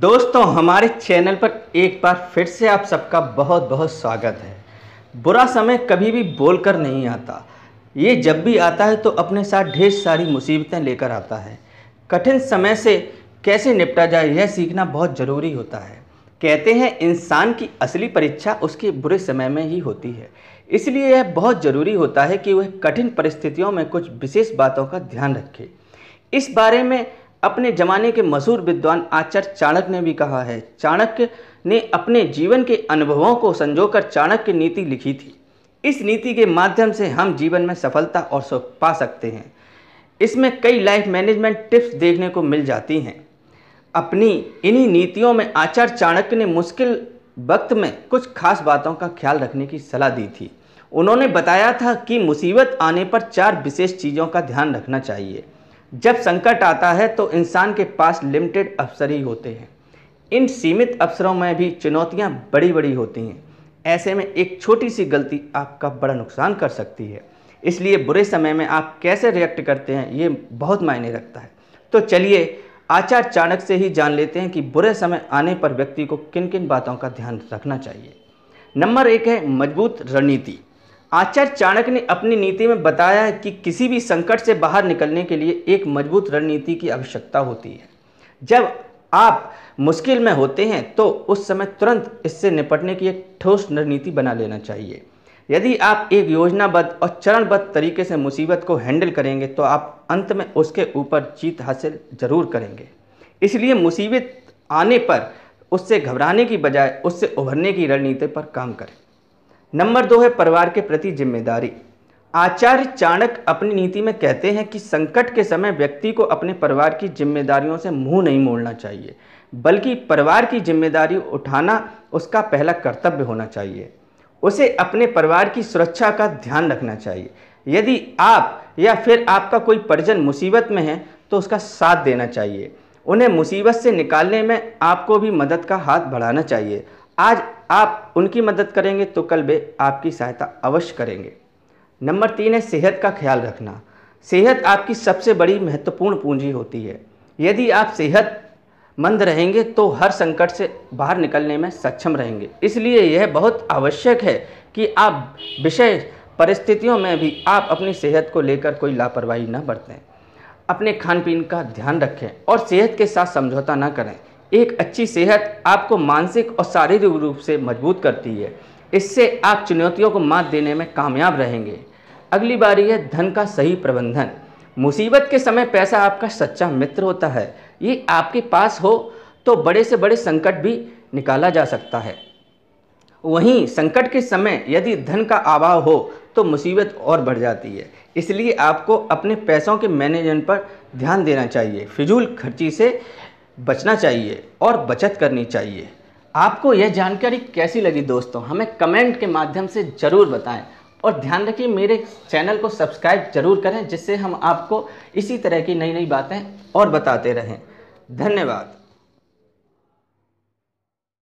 दोस्तों हमारे चैनल पर एक बार फिर से आप सबका बहुत बहुत स्वागत है बुरा समय कभी भी बोल कर नहीं आता ये जब भी आता है तो अपने साथ ढेर सारी मुसीबतें लेकर आता है कठिन समय से कैसे निपटा जाए यह सीखना बहुत ज़रूरी होता है कहते हैं इंसान की असली परीक्षा उसके बुरे समय में ही होती है इसलिए यह बहुत ज़रूरी होता है कि वह कठिन परिस्थितियों में कुछ विशेष बातों का ध्यान रखे इस बारे में अपने जमाने के मशहूर विद्वान आचार्य चाणक्य ने भी कहा है चाणक्य ने अपने जीवन के अनुभवों को संजोकर चाणक्य नीति लिखी थी इस नीति के माध्यम से हम जीवन में सफलता और सुख पा सकते हैं इसमें कई लाइफ मैनेजमेंट टिप्स देखने को मिल जाती हैं अपनी इन्हीं नीतियों में आचार्य चाणक्य ने मुश्किल वक्त में कुछ खास बातों का ख्याल रखने की सलाह दी थी उन्होंने बताया था कि मुसीबत आने पर चार विशेष चीज़ों का ध्यान रखना चाहिए जब संकट आता है तो इंसान के पास लिमिटेड अवसर ही होते हैं इन सीमित अवसरों में भी चुनौतियाँ बड़ी बड़ी होती हैं ऐसे में एक छोटी सी गलती आपका बड़ा नुकसान कर सकती है इसलिए बुरे समय में आप कैसे रिएक्ट करते हैं ये बहुत मायने रखता है तो चलिए आचार चाणक से ही जान लेते हैं कि बुरे समय आने पर व्यक्ति को किन किन बातों का ध्यान रखना चाहिए नंबर एक है मजबूत रणनीति आचार्य चाणक्य ने अपनी नीति में बताया है कि किसी भी संकट से बाहर निकलने के लिए एक मजबूत रणनीति की आवश्यकता होती है जब आप मुश्किल में होते हैं तो उस समय तुरंत इससे निपटने की एक ठोस रणनीति बना लेना चाहिए यदि आप एक योजनाबद्ध और चरणबद्ध तरीके से मुसीबत को हैंडल करेंगे तो आप अंत में उसके ऊपर जीत हासिल जरूर करेंगे इसलिए मुसीबत आने पर उससे घबराने की बजाय उससे उभरने की रणनीति पर काम करें नंबर दो है परिवार के प्रति जिम्मेदारी आचार्य चाणक अपनी नीति में कहते हैं कि संकट के समय व्यक्ति को अपने परिवार की जिम्मेदारियों से मुंह नहीं मोड़ना चाहिए बल्कि परिवार की जिम्मेदारी उठाना उसका पहला कर्तव्य होना चाहिए उसे अपने परिवार की सुरक्षा का ध्यान रखना चाहिए यदि आप या फिर आपका कोई परिजन मुसीबत में है तो उसका साथ देना चाहिए उन्हें मुसीबत से निकालने में आपको भी मदद का हाथ बढ़ाना चाहिए आज आप उनकी मदद करेंगे तो कल वे आपकी सहायता अवश्य करेंगे नंबर तीन है सेहत का ख्याल रखना सेहत आपकी सबसे बड़ी महत्वपूर्ण पूंजी होती है यदि आप सेहत मंद रहेंगे तो हर संकट से बाहर निकलने में सक्षम रहेंगे इसलिए यह बहुत आवश्यक है कि आप विषय परिस्थितियों में भी आप अपनी सेहत को लेकर कोई लापरवाही न बरतें अपने खान पीन का ध्यान रखें और सेहत के साथ समझौता न करें एक अच्छी सेहत आपको मानसिक और शारीरिक रूप से मजबूत करती है इससे आप चुनौतियों को मात देने में कामयाब रहेंगे अगली बारी है धन का सही प्रबंधन मुसीबत के समय पैसा आपका सच्चा मित्र होता है ये आपके पास हो तो बड़े से बड़े संकट भी निकाला जा सकता है वहीं संकट के समय यदि धन का अभाव हो तो मुसीबत और बढ़ जाती है इसलिए आपको अपने पैसों के मैनेजमेंट पर ध्यान देना चाहिए फिजूल खर्ची से बचना चाहिए और बचत करनी चाहिए आपको यह जानकारी कैसी लगी दोस्तों हमें कमेंट के माध्यम से ज़रूर बताएं और ध्यान रखिए मेरे चैनल को सब्सक्राइब जरूर करें जिससे हम आपको इसी तरह की नई नई बातें और बताते रहें धन्यवाद